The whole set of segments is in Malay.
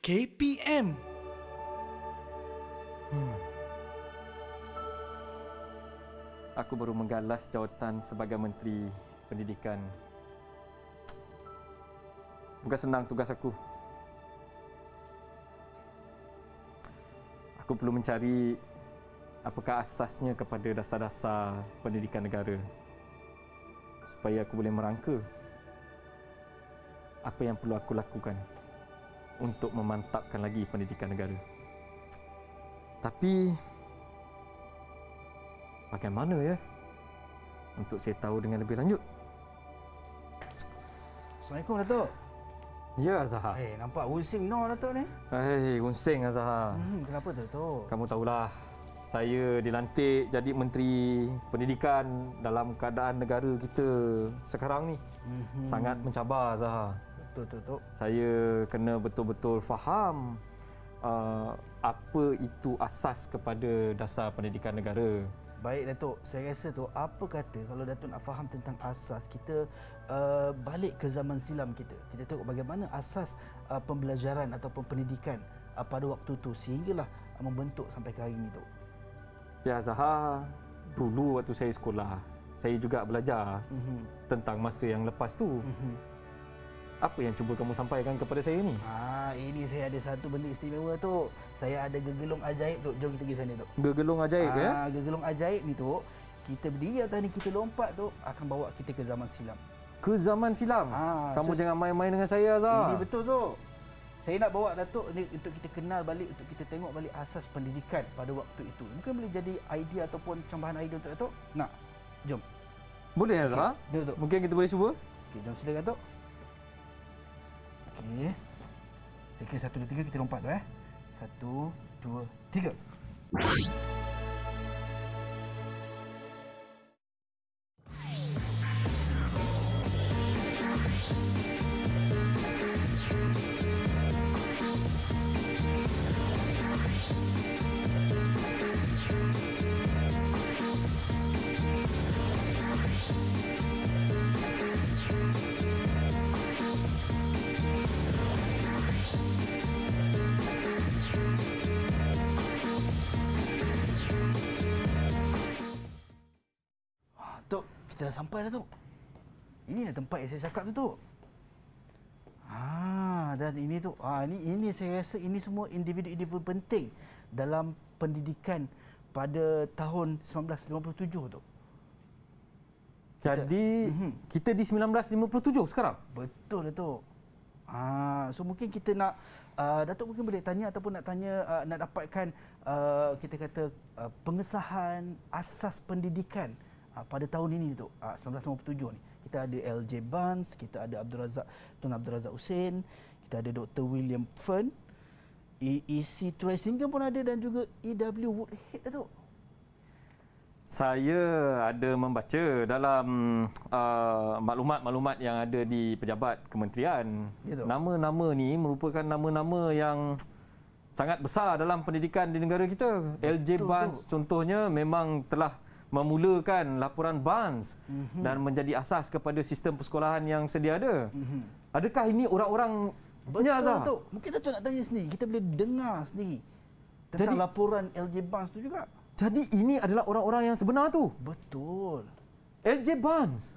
KPM. Hmm. Aku baru menggalas jawatan sebagai menteri pendidikan. Bukan senang tugas aku. Aku perlu mencari apakah asasnya kepada dasar-dasar pendidikan negara supaya aku boleh merangka apa yang perlu aku lakukan untuk memantapkan lagi pendidikan negara. Tapi bagaimana ya untuk saya tahu dengan lebih lanjut? Assalamualaikum Datuk. Ya Azhar. Hey, eh, nampak unsing no Datuk ni. Hey, eh, unsing Azhar. Hmm, kenapa tu Datuk? Kamu tahulah saya dilantik jadi menteri pendidikan dalam keadaan negara kita sekarang ni. hmm Sangat mencabar Azhar. Betul, betul, betul. Saya kena betul-betul faham uh, apa itu asas kepada dasar pendidikan negara. Baik Datuk, saya rasa tu apa kata kalau Datuk nak faham tentang asas kita uh, balik ke zaman silam kita. Kita tengok bagaimana asas uh, pembelajaran ataupun pendidikan uh, pada waktu tu sehinggalah uh, membentuk sampai ke hari ini tu. Ya Zahar, dulu waktu saya sekolah, saya juga belajar mm-hmm. tentang masa yang lepas tu. Mm-hmm apa yang cuba kamu sampaikan kepada saya ni? Ha, ini saya ada satu benda istimewa tu. Saya ada gegelung ajaib tu. Jom kita pergi sana tu. Gegelung ajaib ya? Ha, ya? gegelung ajaib ni tu, kita berdiri atas ni kita lompat tu akan bawa kita ke zaman silam. Ke zaman silam? Ha, kamu so, jangan main-main dengan saya Azhar. Ini betul tu. Saya nak bawa Datuk ni untuk kita kenal balik, untuk kita tengok balik asas pendidikan pada waktu itu. Mungkin kan boleh jadi idea ataupun cambahan idea untuk Datuk. Nak? Jom. Boleh Azhar? Okay. Ya, Mungkin kita boleh cuba? Okey, jom silakan Datuk. Okey. Saya kira satu, dua, tiga kita lompat tu eh. Satu, dua, tiga. tempat yang saya cakap tu tu. Ah dan ini tu ah ini ini saya rasa ini semua individu-individu penting dalam pendidikan pada tahun 1957 tu. Jadi kita, mm-hmm. kita di 1957 sekarang. Betul lah tu. Ah so mungkin kita nak uh, Datuk mungkin boleh tanya ataupun nak tanya uh, nak dapatkan uh, kita kata uh, pengesahan asas pendidikan uh, pada tahun ini tu uh, 1957 ni kita ada LJ Bans, kita ada Abdul Razak Tun Abdul Razak Hussein, kita ada Dr William Fern, EEC Tracingham pun ada dan juga EW Woodhead lah tu. Saya ada membaca dalam uh, maklumat-maklumat yang ada di pejabat kementerian. Ya nama-nama ni merupakan nama-nama yang sangat besar dalam pendidikan di negara kita. LJ Bans contohnya memang telah memulakan laporan bans mm-hmm. dan menjadi asas kepada sistem persekolahan yang sedia ada. Mm-hmm. Adakah ini orang-orang banyak Azhar? Tuk. Mungkin Datuk nak tanya sendiri. Kita boleh dengar sendiri tentang jadi, laporan LJ bans tu juga. Jadi ini adalah orang-orang yang sebenar tu. Betul. LJ bans,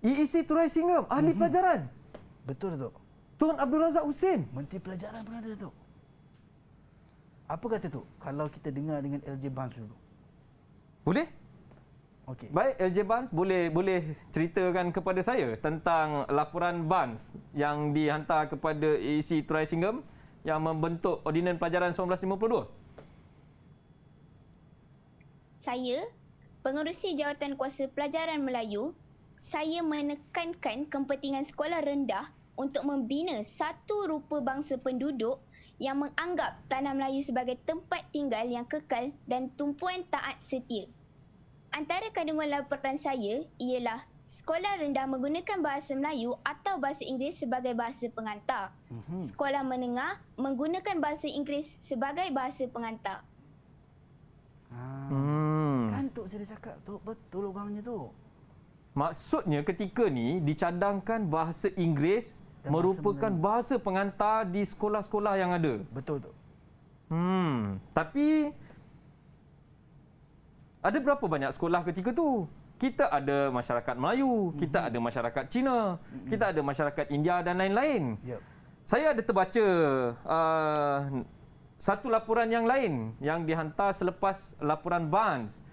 EEC Turai Singam, ahli mm-hmm. pelajaran. Betul Datuk. Tuan Abdul Razak Hussein. Menteri Pelajaran pernah ada, Tok. Apa kata, tu? kalau kita dengar dengan LJ Bans dulu? Boleh? Okey. Baik, LJ Bans boleh boleh ceritakan kepada saya tentang laporan Bans yang dihantar kepada AEC Terai Singam yang membentuk Ordinan Pelajaran 1952? Saya, pengerusi Jawatan Kuasa Pelajaran Melayu, saya menekankan kepentingan sekolah rendah untuk membina satu rupa bangsa penduduk yang menganggap tanah Melayu sebagai tempat tinggal yang kekal dan tumpuan taat setia. Antara kandungan laporan saya ialah sekolah rendah menggunakan bahasa Melayu atau bahasa Inggeris sebagai bahasa pengantar. Mhm. Sekolah menengah menggunakan bahasa Inggeris sebagai bahasa pengantar. Ah. Hmm. Kan Tok saya cakap tu betul orangnya tu. Maksudnya ketika ni dicadangkan bahasa Inggeris bahasa merupakan Melayu. bahasa pengantar di sekolah-sekolah yang ada. Betul tu. Hmm, tapi ada berapa banyak sekolah ketika tu? Kita ada masyarakat Melayu, kita mm-hmm. ada masyarakat Cina, mm-hmm. kita ada masyarakat India dan lain-lain. Yep. Saya ada terbaca uh, satu laporan yang lain yang dihantar selepas laporan Vance.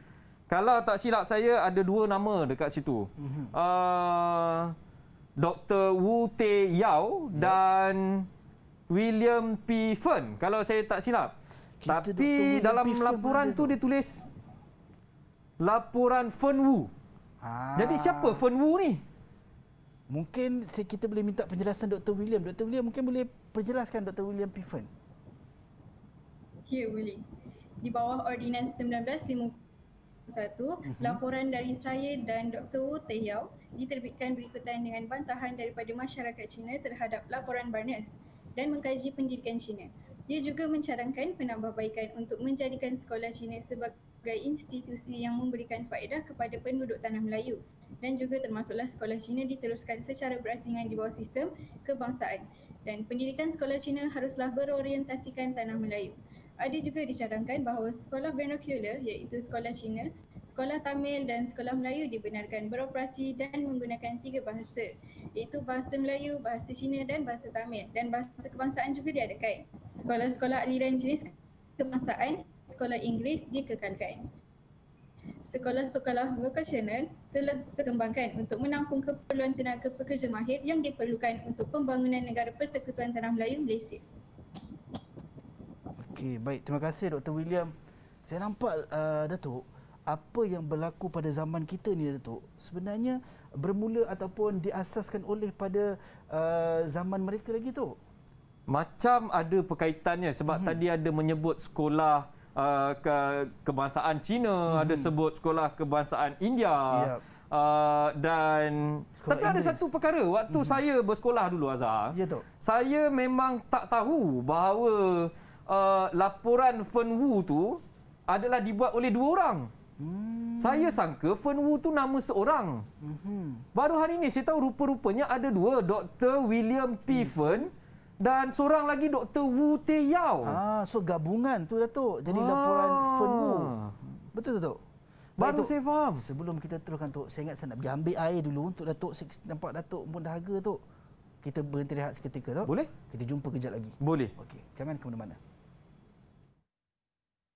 Kalau tak silap saya ada dua nama dekat situ. Mm-hmm. Uh, Dr. Wu Te Yao ya. dan William P. Fern kalau saya tak silap. Kita Tapi dalam laporan tu dia tulis laporan Fern Wu. Ha. Jadi siapa Fern Wu ni? Mungkin kita boleh minta penjelasan Dr. William. Dr. William mungkin boleh perjelaskan Dr. William P. Fern. Okey, boleh. Di bawah Ordinans satu mhm. laporan dari saya dan Dr. Wu Taehyao diterbitkan berikutan dengan bantahan daripada masyarakat Cina terhadap laporan Barnes dan mengkaji pendidikan Cina. Ia juga mencadangkan penambahbaikan untuk menjadikan sekolah Cina sebagai institusi yang memberikan faedah kepada penduduk tanah Melayu dan juga termasuklah sekolah Cina diteruskan secara berasingan di bawah sistem kebangsaan dan pendidikan sekolah Cina haruslah berorientasikan tanah Melayu ada juga dicadangkan bahawa sekolah vernacular iaitu sekolah Cina, sekolah Tamil dan sekolah Melayu dibenarkan beroperasi dan menggunakan tiga bahasa iaitu bahasa Melayu, bahasa Cina dan bahasa Tamil dan bahasa kebangsaan juga diadakan. Sekolah-sekolah aliran jenis kebangsaan, sekolah Inggeris dikekalkan. Sekolah-sekolah vocational telah dikembangkan untuk menampung keperluan tenaga pekerja mahir yang diperlukan untuk pembangunan negara persekutuan tanah Melayu Malaysia. Okey, baik. Terima kasih Dr. William. Saya nampak uh, Datuk, apa yang berlaku pada zaman kita ni Datuk, sebenarnya bermula ataupun diasaskan oleh pada uh, zaman mereka lagi tu. Macam ada perkaitannya sebab hmm tadi ada menyebut sekolah uh, ke- kebangsaan Cina, hmm ada sebut sekolah kebangsaan India. Yep. Uh, dan sekolah tapi English. ada satu perkara waktu mm-hmm. saya bersekolah dulu Azhar. Ya Saya memang tak tahu bahawa uh, laporan Fen Wu tu adalah dibuat oleh dua orang. Hmm. Saya sangka Fen Wu tu nama seorang. Hmm. Baru hari ini saya tahu rupa-rupanya ada dua, Dr. William P. Hmm. Fen dan seorang lagi Dr. Wu Te Yao. Ah, so gabungan tu Datuk. Jadi ah. laporan Fen Wu. Betul Datuk? Baru Datuk, saya faham. Sebelum kita teruskan Datuk, saya ingat saya nak pergi ambil air dulu untuk Datuk nampak Datuk pun dahaga Datuk. Kita berhenti rehat seketika tu. Boleh. Kita jumpa kejap lagi. Boleh. Okey, jangan ke mana-mana.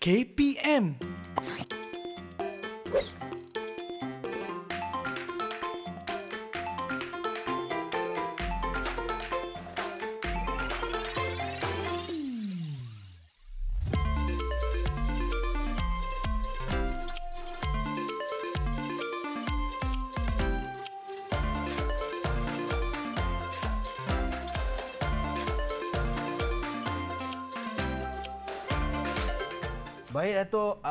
KPM.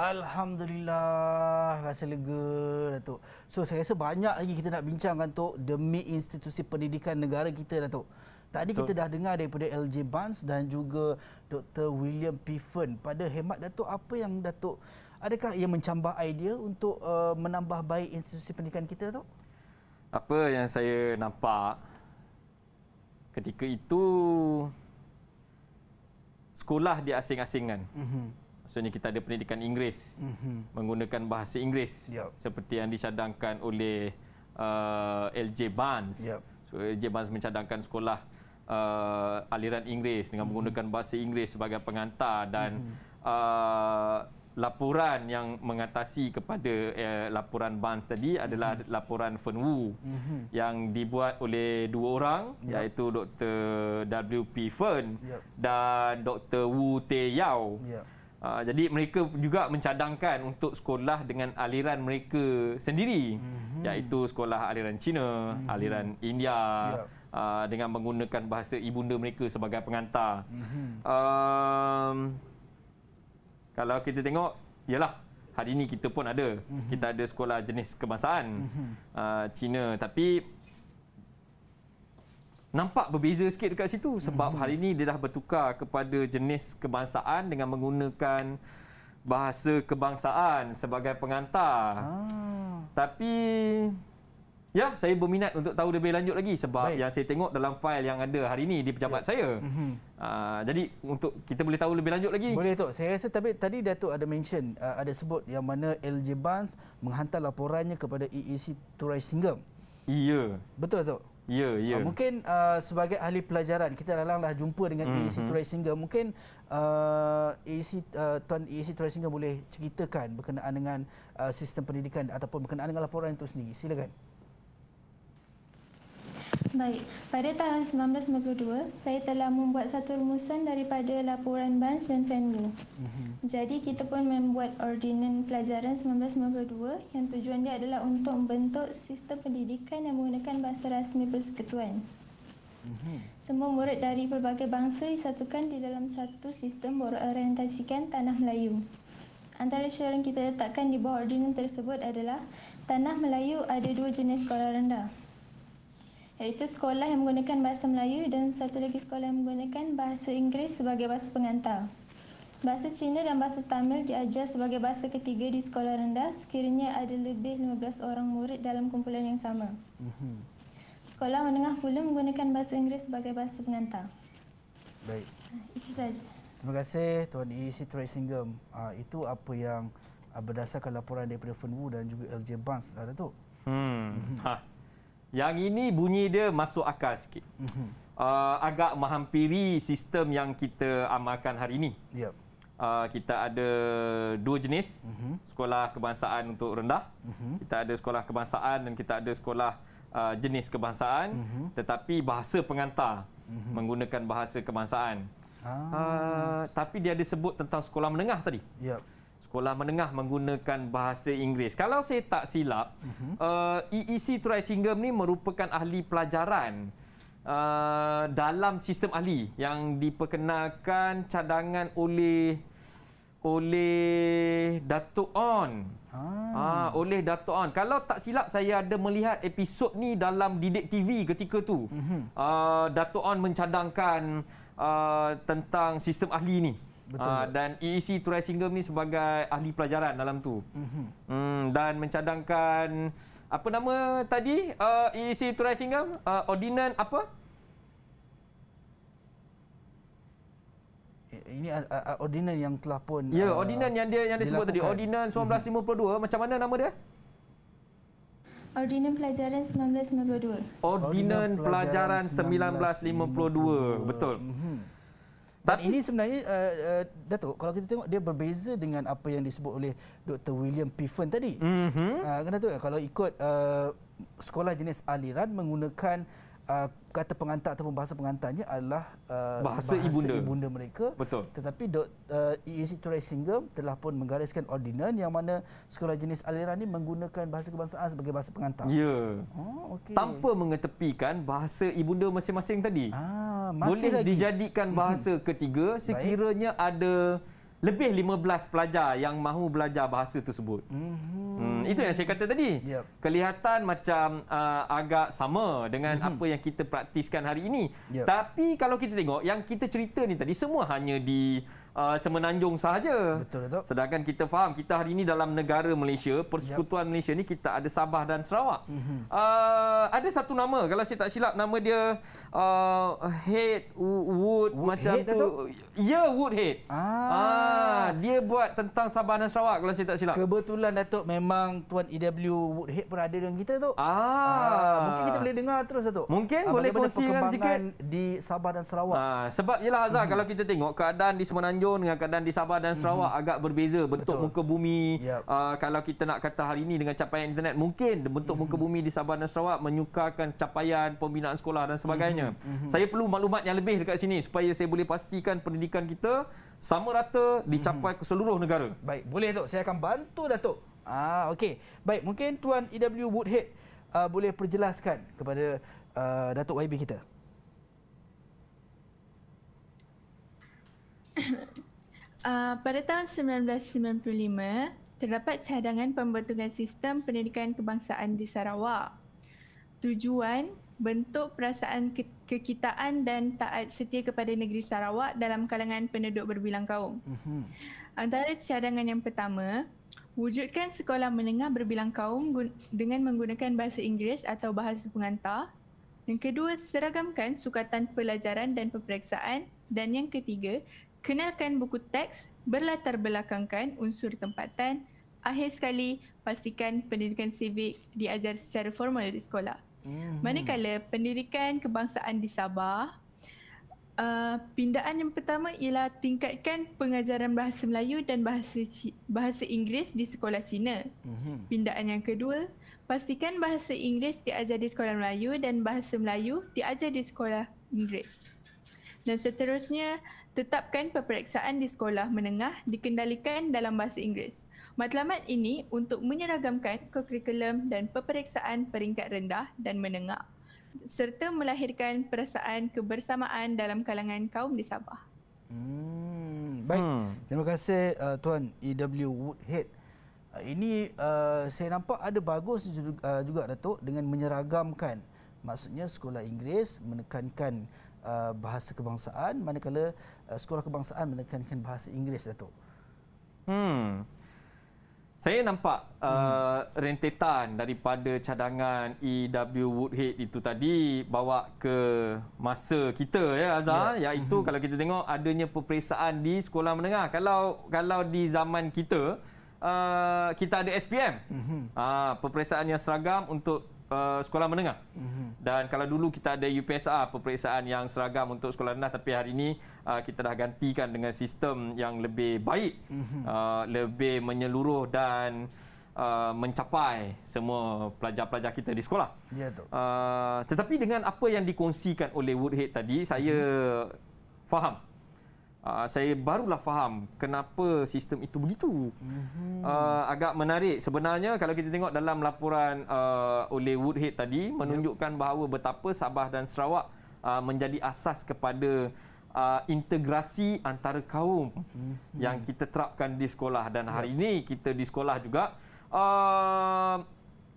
Alhamdulillah rasa lega Datuk. So saya rasa banyak lagi kita nak bincangkan Tok demi institusi pendidikan negara kita Datuk. Tadi kita dah dengar daripada LJ Bans dan juga Dr William Piven pada hemat Datuk apa yang Datuk adakah ia mencambah idea untuk uh, menambah baik institusi pendidikan kita Datuk? Apa yang saya nampak ketika itu sekolah diasing-asingkan. Mhm. uh maksudnya kita ada pendidikan Inggeris mm-hmm. menggunakan bahasa Inggeris yep. seperti yang dicadangkan oleh uh, LJ Barnes. Yep. So LJ Barnes mencadangkan sekolah uh, aliran Inggeris dengan mm-hmm. menggunakan bahasa Inggeris sebagai pengantar dan mm-hmm. uh, laporan yang mengatasi kepada uh, laporan Barnes tadi adalah mm-hmm. laporan Fen Wu mm-hmm. yang dibuat oleh dua orang yep. iaitu Dr. W.P. Fen yep. dan Dr. Wu Te Yao. Yep. Aa, ah, jadi mereka juga mencadangkan untuk sekolah dengan aliran mereka sendiri mm-hmm. iaitu sekolah aliran Cina, mm-hmm. aliran India yep. aa, ah, dengan menggunakan bahasa ibunda mereka sebagai pengantar. Mm-hmm. Um, kalau kita tengok, yalah hari ini kita pun ada. Mm-hmm. Kita ada sekolah jenis kebangsaan mm-hmm. Cina tapi nampak berbeza sikit dekat situ sebab hmm. hari ini dia dah bertukar kepada jenis kebangsaan dengan menggunakan bahasa kebangsaan sebagai pengantar. Ah. Tapi ya, saya berminat untuk tahu lebih lanjut lagi sebab Baik. yang saya tengok dalam fail yang ada hari ini di pejabat ya. saya. Uh, jadi untuk kita boleh tahu lebih lanjut lagi. Boleh tu. Saya rasa tapi tadi Datuk ada mention uh, ada sebut yang mana LJ Bans menghantar laporannya kepada EEC Turai Singgam. Iya. Betul tu. Ya, ya. Uh, mungkin uh, sebagai ahli pelajaran kita lalanglah jumpa dengan mm-hmm. E AC hmm. Troy Singer. Mungkin uh, ah, e AC uh, tuan e AC Troy Singer boleh ceritakan berkenaan dengan uh, sistem pendidikan ataupun berkenaan dengan laporan itu sendiri. Silakan. Baik, pada tahun 1992, saya telah membuat satu rumusan daripada laporan Barnes dan Fenlu. Mhm. Jadi kita pun membuat ordinan pelajaran 1992 yang tujuan dia adalah untuk membentuk sistem pendidikan yang menggunakan bahasa rasmi persekutuan. Mhm. Semua murid dari pelbagai bangsa disatukan di dalam satu sistem berorientasikan tanah Melayu. Antara syarat kita letakkan di bawah ordinan tersebut adalah tanah Melayu ada dua jenis sekolah rendah iaitu sekolah yang menggunakan bahasa Melayu dan satu lagi sekolah yang menggunakan bahasa Inggeris sebagai bahasa pengantar. Bahasa Cina dan bahasa Tamil diajar sebagai bahasa ketiga di sekolah rendah sekiranya ada lebih 15 orang murid dalam kumpulan yang sama. Mhm. Sekolah menengah pula menggunakan bahasa Inggeris sebagai bahasa pengantar. Baik. Ah, itu saja. Terima kasih Tuan E. Citra Singham. Uh, ah, itu apa yang uh, berdasarkan laporan daripada Wu dan juga LJ Bans, Datuk. Hmm. Mhm. ha. Yang ini bunyi dia masuk akal sikit. Uh, agak menghampiri sistem yang kita amalkan hari ini. Yep. Uh, kita ada dua jenis. Uh-huh. Sekolah kebangsaan untuk rendah. Uh-huh. Kita ada sekolah kebangsaan dan kita ada sekolah uh, jenis kebangsaan. Uh-huh. Tetapi bahasa pengantar uh-huh. menggunakan bahasa kebangsaan. Ah. Uh, tapi dia ada sebut tentang sekolah menengah tadi. Yep sekolah menengah menggunakan bahasa Inggeris. Kalau saya tak silap, uh-huh. uh, EEC Tri-Singham ni merupakan ahli pelajaran uh, dalam sistem ahli yang diperkenalkan cadangan oleh oleh Datuk On. Ah. ah oleh Datuk On. Kalau tak silap saya ada melihat episod ni dalam Didik TV ketika tu. Mm-hmm. Uh, Datuk On mencadangkan uh, tentang sistem ahli ni uh, dan EEC Turai Singham ni sebagai ahli pelajaran dalam tu. Mm-hmm. Hmm, dan mencadangkan apa nama tadi uh, EEC Turai Singham? Uh, Ordinan apa? Eh, ini uh, uh, uh ordinan yang telah pun Ya, uh, ordinan yang dia yang dia sebut tadi, ordinan 1952, mm-hmm. macam mana nama dia? Ordinan Pelajaran 1952. Ordinan Pelajaran 1952, 1952. betul. Mm-hmm. Dan Tapi, ini sebenarnya uh, uh, Datuk kalau kita tengok dia berbeza dengan apa yang disebut oleh Dr William Piven tadi. Mhm. Uh, Datuk kalau ikut uh, sekolah jenis aliran menggunakan uh, kata pengantar ataupun bahasa pengantarnya adalah uh, bahasa, bahasa ibunda. ibunda mereka. Betul. Tetapi Dr EAC e Torres Singham telah pun menggariskan ordinan yang mana sekolah jenis aliran ini menggunakan bahasa kebangsaan sebagai bahasa pengantar. Ya. Yeah. Oh okey. Tanpa mengetepikan bahasa ibunda masing-masing tadi. Ah masih boleh lagi. dijadikan bahasa hmm ketiga sekiranya Baik. ada lebih 15 pelajar yang mahu belajar bahasa tersebut. Mm-hmm. Hmm, itu yang saya kata tadi. Yep. Kelihatan macam uh, agak sama dengan hmm apa yang kita praktiskan hari ini. Yep. Tapi kalau kita tengok yang kita cerita ni tadi semua hanya di uh, semenanjung sahaja. Betul tu. Sedangkan kita faham kita hari ini dalam negara Malaysia, Persekutuan yep. Malaysia ni kita ada Sabah dan Sarawak. Mm-hmm. Uh, ada satu nama kalau saya tak silap nama dia uh, Head Wood, Wood macam head, tu. Ya yeah, Woodhead. Ah. Uh, dia buat tentang Sabah dan Sarawak kalau saya tak silap. Kebetulan Datuk memang Tuan EW Woodhead pun ada dengan kita tu. Ah. Uh, mungkin kita boleh dengar terus Datuk. Mungkin uh, boleh kongsikan sikit di Sabah dan Sarawak. Uh, sebab yalah Azhar mm-hmm. kalau kita tengok keadaan di Semenanjung Sion dengan keadaan di Sabah dan Sarawak mm-hmm. agak berbeza bentuk Betul. muka bumi yep. uh, kalau kita nak kata hari ini dengan capaian internet mungkin bentuk mm-hmm. muka mhm. bumi di Sabah dan Sarawak menyukarkan capaian pembinaan sekolah dan sebagainya mm-hmm. saya perlu maklumat yang lebih dekat sini supaya saya boleh pastikan pendidikan kita sama rata dicapai mm-hmm. ke seluruh negara baik boleh tu. saya akan bantu Datuk ah okey baik mungkin tuan EW Woodhead uh, boleh perjelaskan kepada uh, Datuk YB kita Ah, pada tahun 1995, terdapat cadangan pembentukan sistem pendidikan kebangsaan di Sarawak. Tujuan bentuk perasaan ke- kekitaan dan taat setia kepada negeri Sarawak dalam kalangan penduduk berbilang kaum. Mhm. Antara cadangan yang pertama, wujudkan sekolah menengah berbilang kaum dengan menggunakan bahasa Inggeris atau bahasa pengantar. Yang kedua, seragamkan sukatan pelajaran dan peperiksaan. Dan yang ketiga, Kenalkan buku teks berlatar belakangkan unsur tempatan. Akhir sekali, pastikan pendidikan civik diajar secara formal di sekolah. Hmm. Manakala pendidikan kebangsaan di Sabah, Uh, pindaan yang pertama ialah tingkatkan pengajaran bahasa Melayu dan bahasa C- bahasa Inggeris di sekolah Cina. mm Pindaan yang kedua, pastikan bahasa Inggeris diajar di sekolah Melayu dan bahasa Melayu diajar di sekolah Inggeris. Dan seterusnya, tetapkan peperiksaan di sekolah menengah dikendalikan dalam bahasa Inggeris. Matlamat ini untuk menyeragamkan kurikulum dan peperiksaan peringkat rendah dan menengah serta melahirkan perasaan kebersamaan dalam kalangan kaum di Sabah. Hmm, baik. Hmm. Terima kasih uh, tuan EW Woodhead. Uh, ini uh, saya nampak ada bagus juga, uh, juga Datuk dengan menyeragamkan maksudnya sekolah Inggeris menekankan Uh, bahasa kebangsaan manakala uh, sekolah kebangsaan menekankan bahasa Inggeris Datuk. Hmm. Saya nampak uh, hmm. rentetan daripada cadangan EW Woodhead itu tadi bawa ke masa kita ya Azhar yeah. iaitu ya, hmm. kalau kita tengok adanya peperiksaan di sekolah menengah kalau kalau di zaman kita uh, kita ada SPM. Hmm. Uh, ah, peperiksaan yang seragam untuk Eh, sekolah menengah. Mm-hmm. Dan kalau dulu kita ada UPSR, peperiksaan yang seragam untuk sekolah rendah tapi hari ini uh, kita dah gantikan dengan sistem yang lebih baik, mm-hmm. uh, lebih menyeluruh dan uh, mencapai semua pelajar-pelajar kita di sekolah. yeah, ya, Uh, tetapi dengan apa yang dikongsikan oleh Woodhead tadi, saya mm-hmm. faham Uh, saya barulah faham kenapa sistem itu begitu. Uh, agak menarik. Sebenarnya kalau kita tengok dalam laporan uh, oleh Woodhead tadi, menunjukkan bahawa betapa Sabah dan Sarawak uh, menjadi asas kepada uh, integrasi antara kaum mhm. yang kita terapkan di sekolah. Dan ya. hari ini kita di sekolah juga uh,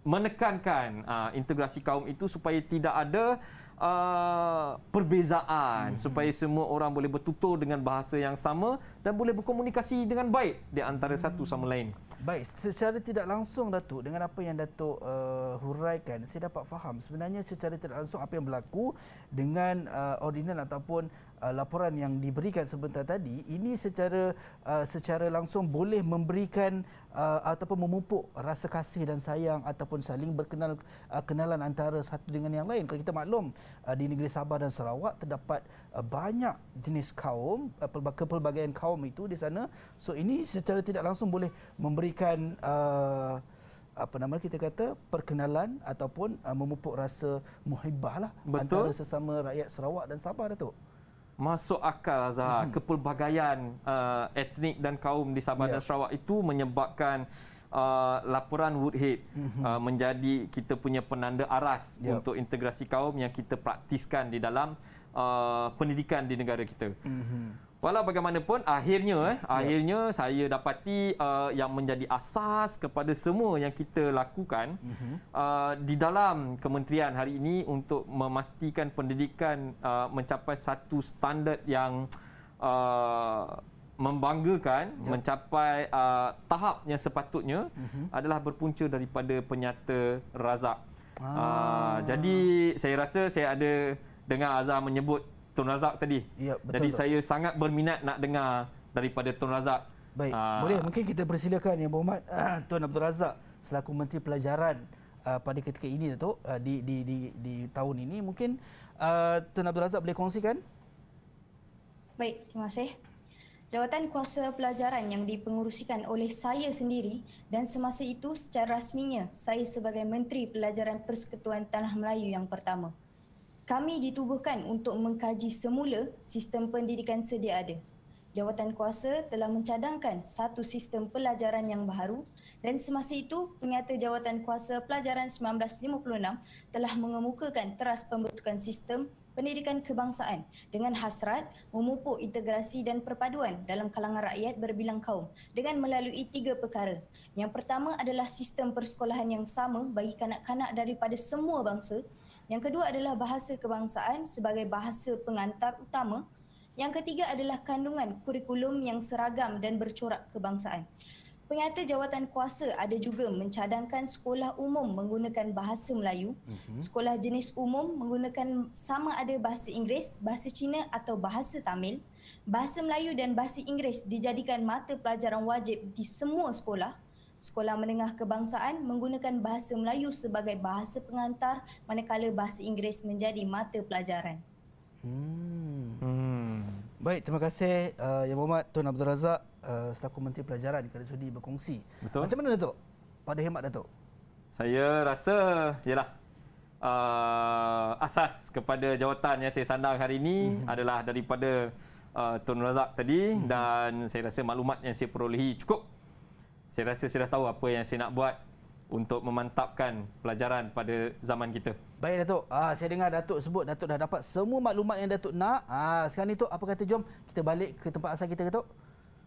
menekankan uh, integrasi kaum itu supaya tidak ada Uh, perbezaan hmm. supaya semua orang boleh bertutur dengan bahasa yang sama dan boleh berkomunikasi dengan baik di antara hmm. satu sama lain. Baik, secara tidak langsung Datuk dengan apa yang Datuk uh, huraikan, saya dapat faham sebenarnya secara tidak langsung apa yang berlaku dengan uh, ordinal ataupun uh, laporan yang diberikan sebentar tadi ini secara uh, secara langsung boleh memberikan uh, ataupun memupuk rasa kasih dan sayang ataupun saling berkenal uh, kenalan antara satu dengan yang lain. Kalau kita maklum uh, di negeri Sabah dan Sarawak terdapat uh, banyak jenis kaum uh, kepelbagaian kaum itu di sana. So ini secara tidak langsung boleh memberikan uh, apa nama kita kata perkenalan ataupun uh, memupuk rasa muhibbah lah antara sesama rakyat Sarawak dan Sabah Datuk masuk akal Azhar hmm. kepelbagaian uh, etnik dan kaum di Sabah yeah. dan ya. Sarawak itu menyebabkan uh, laporan Woodhead mhm. uh, menjadi kita punya penanda aras yep. Ya. untuk integrasi kaum yang kita praktiskan di dalam uh, pendidikan di negara kita. Mm-hmm. Walau bagaimanapun akhirnya eh yeah. akhirnya saya dapati uh, yang menjadi asas kepada semua yang kita lakukan mm-hmm. uh, di dalam kementerian hari ini untuk memastikan pendidikan uh, mencapai satu standard yang uh, membanggakan yeah. mencapai uh, tahap yang sepatutnya mm-hmm. adalah berpunca daripada penyata Razak. Ah. Uh, jadi saya rasa saya ada dengan Azam menyebut Tun Razak tadi. Ya, betul. Jadi saya sangat berminat nak dengar daripada Tun Razak. Baik. Aa, ah. Boleh mungkin kita persilakan yang berhormat ah, Tun Abdul Razak selaku Menteri Pelajaran Uh, pada ketika ini Datuk uh, di di di di tahun ini mungkin uh, Tun Abdul Razak boleh kongsikan? Baik, terima kasih. Jawatan kuasa pelajaran yang dipengurusikan oleh saya sendiri dan semasa itu secara rasminya saya sebagai Menteri Pelajaran Persekutuan Tanah Melayu yang pertama kami ditubuhkan untuk mengkaji semula sistem pendidikan sedia ada. Jawatan kuasa telah mencadangkan satu sistem pelajaran yang baru dan semasa itu penyata jawatan kuasa pelajaran 1956 telah mengemukakan teras pembentukan sistem pendidikan kebangsaan dengan hasrat memupuk integrasi dan perpaduan dalam kalangan rakyat berbilang kaum dengan melalui tiga perkara. Yang pertama adalah sistem persekolahan yang sama bagi kanak-kanak daripada semua bangsa yang kedua adalah bahasa kebangsaan sebagai bahasa pengantar utama. Yang ketiga adalah kandungan kurikulum yang seragam dan bercorak kebangsaan. Penyata jawatan kuasa ada juga mencadangkan sekolah umum menggunakan bahasa Melayu, mhm. sekolah jenis umum menggunakan sama ada bahasa Inggeris, bahasa Cina atau bahasa Tamil, bahasa Melayu dan bahasa Inggeris dijadikan mata pelajaran wajib di semua sekolah Sekolah Menengah Kebangsaan menggunakan bahasa Melayu sebagai bahasa pengantar manakala bahasa Inggeris menjadi mata pelajaran. Hmm. hmm. Baik, terima kasih uh, Yang Berhormat Tuan Abdul Razak uh, selaku Menteri Pelajaran kerana sudi berkongsi. Betul. Macam mana Datuk? Pada hemat Datuk? Saya rasa ialah uh, asas kepada jawatan yang saya sandang hari ini hmm. adalah daripada uh, Tuan Razak tadi hmm. dan saya rasa maklumat yang saya perolehi cukup saya rasa saya dah tahu apa yang saya nak buat untuk memantapkan pelajaran pada zaman kita. Baik Datuk, ah, saya dengar Datuk sebut Datuk dah dapat semua maklumat yang Datuk nak. Ah, sekarang ni Datuk, apa kata jom kita balik ke tempat asal kita, Datuk?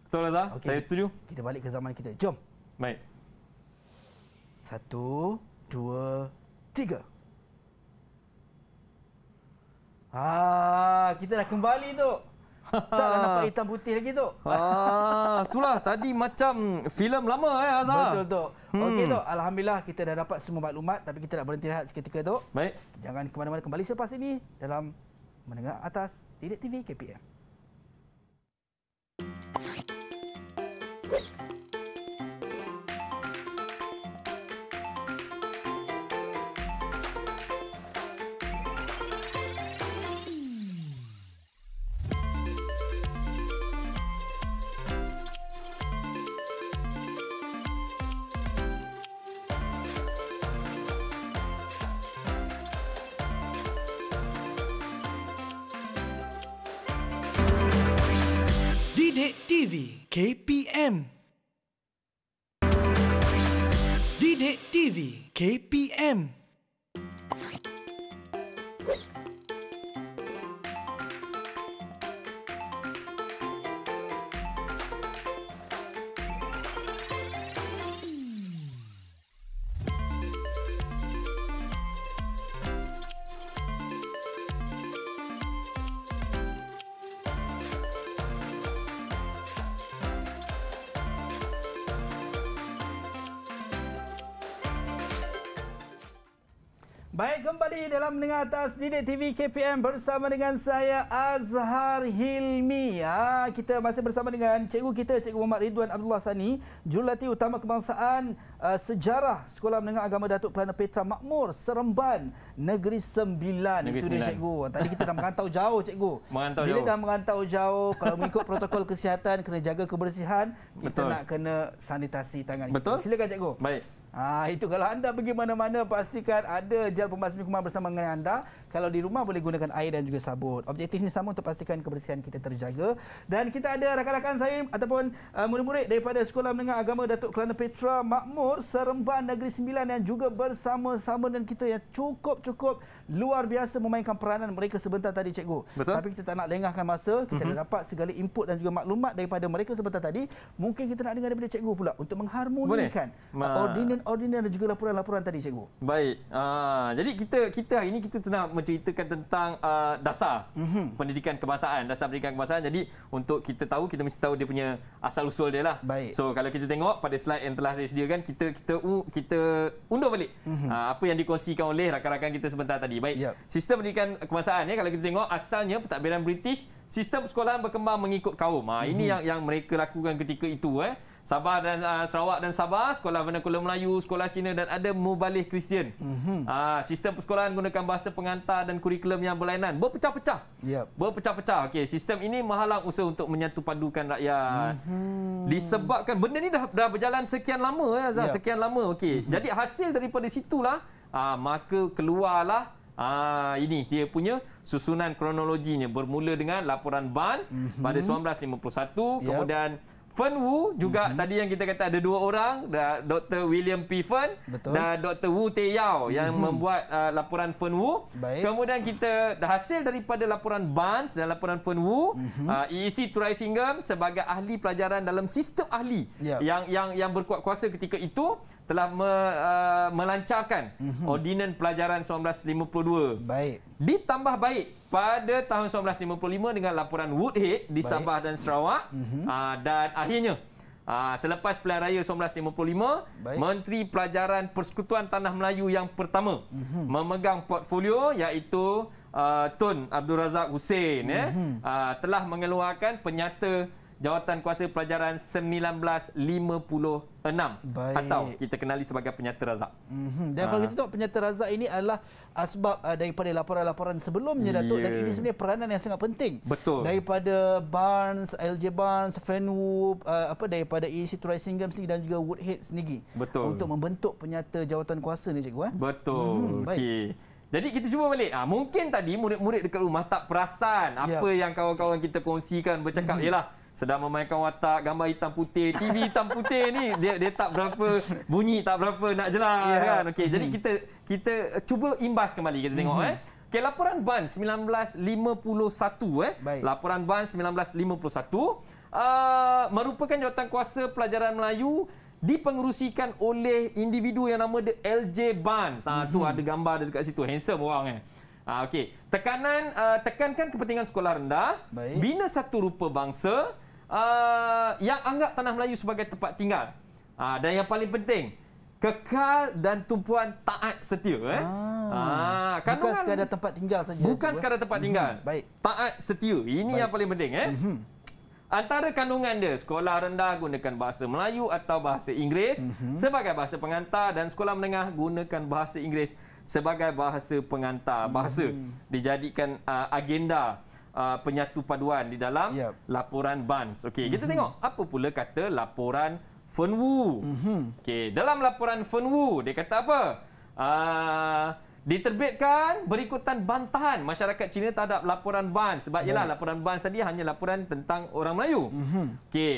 Betul, Razak. Okay. Saya setuju. Kita balik ke zaman kita. Jom. Baik. Satu, dua, tiga. Ah, kita dah kembali, Datuk. Tak ada nampak hitam putih lagi tu. Ah, itulah tadi macam filem lama eh Azhar. Betul tu. Hmm. Okey tu, alhamdulillah kita dah dapat semua maklumat tapi kita nak berhenti rehat seketika tu. Baik. Jangan ke mana-mana kembali selepas ini dalam mendengar atas Direct TV KPM. pendengar atas Didik TV KPM bersama dengan saya Azhar Hilmi. Ha, kita masih bersama dengan cikgu kita, Cikgu Muhammad Ridwan Abdullah Sani, jurulatih utama kebangsaan uh, sejarah Sekolah Menengah Agama Datuk Kelana Petra Makmur, Seremban, Negeri Sembilan. Negeri Itu Sembilan. dia cikgu. Tadi kita dah mengantau jauh cikgu. Merantau Bila jauh. dah mengantau jauh, kalau mengikut protokol kesihatan, kena jaga kebersihan, Betul. kita nak kena sanitasi tangan. Betul. Kita. Silakan cikgu. Baik. Ah itu kalau anda pergi mana-mana pastikan ada jalan pembasmi kuman bersama dengan anda. Kalau di rumah boleh gunakan air dan juga sabun. Objektif ni sama untuk pastikan kebersihan kita terjaga. Dan kita ada rakan-rakan saya ataupun uh, murid-murid daripada Sekolah Menengah Agama Datuk Kelana Petra Makmur Seremban Negeri Sembilan yang juga bersama-sama dengan kita yang cukup-cukup luar biasa memainkan peranan mereka sebentar tadi cikgu. Betul. Tapi kita tak nak lengahkan masa. Kita mm-hmm. dapat segala input dan juga maklumat daripada mereka sebentar tadi. Mungkin kita nak dengar daripada cikgu pula untuk mengharmonikan Ma... ordinan-ordinan dan juga laporan-laporan tadi cikgu. Baik. Uh, jadi kita kita hari ini kita nak menceritakan tentang uh, dasar mm-hmm. pendidikan kebangsaan, dasar pendidikan kebangsaan. Jadi untuk kita tahu, kita mesti tahu dia punya asal usul dia lah. Baik. So kalau kita tengok pada slide yang telah saya sediakan, kita kita kita undur balik mm-hmm. uh, apa yang dikongsikan oleh rakan-rakan kita sebentar tadi. Baik. Yep. Sistem pendidikan kebangsaan ya, kalau kita tengok asalnya pentadbiran British, sistem sekolah berkembang mengikut kaum. Ha, mm-hmm. ini mhm. yang yang mereka lakukan ketika itu eh. Sabah dan uh, Sarawak dan Sabah, Sekolah Vernakula Melayu, Sekolah Cina dan ada Mubalih Kristian. Mm-hmm. Uh, ah, sistem persekolahan gunakan bahasa pengantar dan kurikulum yang berlainan. Berpecah-pecah. Yep. Berpecah-pecah. Okey, sistem ini menghalang usaha untuk menyatupadukan rakyat. Mm-hmm. Disebabkan benda ni dah, dah berjalan sekian lama ya, yep. sekian lama. Okey. Mm-hmm. Jadi hasil daripada situlah uh, maka keluarlah Ah ini dia punya susunan kronologinya bermula dengan laporan BANS mm-hmm. pada 1951 yep. kemudian Fern Wu juga mm-hmm. tadi yang kita kata ada dua orang Dr. William P. Fern Betul. dan Dr. Wu Te Yao mm-hmm. yang mhm. membuat uh, laporan Fern Wu Baik. kemudian kita hasil daripada laporan Vance dan laporan Fern Wu mm-hmm. uh, EEC Turai Singham sebagai ahli pelajaran dalam sistem ahli yep. Ya. yang yang yang berkuat kuasa ketika itu telah me, uh, melancarkan mm-hmm. Ordinan Pelajaran 1952. Baik. Ditambah baik pada tahun 1955 dengan laporan Woodhead di baik. Sabah dan Sarawak mm-hmm. uh, dan akhirnya uh, selepas Pilihan Raya 1955, baik. Menteri Pelajaran Persekutuan Tanah Melayu yang pertama mm-hmm. memegang portfolio iaitu uh, Tun Abdul Razak Hussein mm-hmm. eh, mhm. uh, telah mengeluarkan penyata jawatan kuasa pelajaran 1956 Baik. atau kita kenali sebagai penyata razak. Mm-hmm. Dan kalau ha. kita tengok penyata razak ini adalah asbab uh, daripada laporan-laporan sebelumnya yeah. Datuk dan ini sebenarnya peranan yang sangat penting. Betul. Daripada Barnes, LJ Barnes, Fenwood, uh, ah, apa daripada EC Troy Singham sendiri dan juga Woodhead sendiri. Betul. Untuk membentuk penyata jawatan kuasa ni cikgu. Eh? Betul. Mm-hmm. Okey. Jadi kita cuba balik. Ha, mungkin tadi murid-murid dekat rumah tak perasan ya. apa yeah. yang kawan-kawan kita kongsikan bercakap. Mm-hmm. Yalah, sedang memainkan watak gambar hitam putih TV hitam putih ni dia dia tak berapa bunyi tak berapa nak jelas yeah. kan okey jadi hmm. kita kita cuba imbas kembali kita tengok hmm. eh okay, laporan ban 1951 eh Baik. laporan ban 1951 uh, merupakan jawatan kuasa pelajaran Melayu dipengerusikan oleh individu yang nama dia LJ Ban. Ha mm-hmm. tu ada gambar dia dekat situ handsome orang eh. Ha okey. Tekanan uh, tekankan kepentingan sekolah rendah, Baik. bina satu rupa bangsa, Ah, yang anggap tanah Melayu sebagai tempat tinggal. Uh, dan yang paling penting, kekal dan tumpuan taat setia. Eh? Ah, uh, bukan sekadar tempat tinggal saja. Bukan eh. sekadar eh? tempat mhm, tinggal. Mm -hmm, baik. Taat setia. Ini baik. yang paling penting. Eh? Mm -hmm. Antara kandungan dia, sekolah rendah gunakan bahasa Melayu atau bahasa Inggeris mm -hmm. sebagai bahasa pengantar dan sekolah menengah gunakan bahasa Inggeris sebagai bahasa pengantar. Bahasa mm -hmm. dijadikan uh, agenda uh, penyatu paduan di dalam yep. laporan Bans. Okey, mm-hmm. kita mhm. tengok apa pula kata laporan Fenwu. Mm-hmm. Okey, dalam laporan Fenwu dia kata apa? Uh, diterbitkan berikutan bantahan masyarakat Cina terhadap laporan Bans sebab ialah yeah. laporan Bans tadi hanya laporan tentang orang Melayu. Mm-hmm. Okey.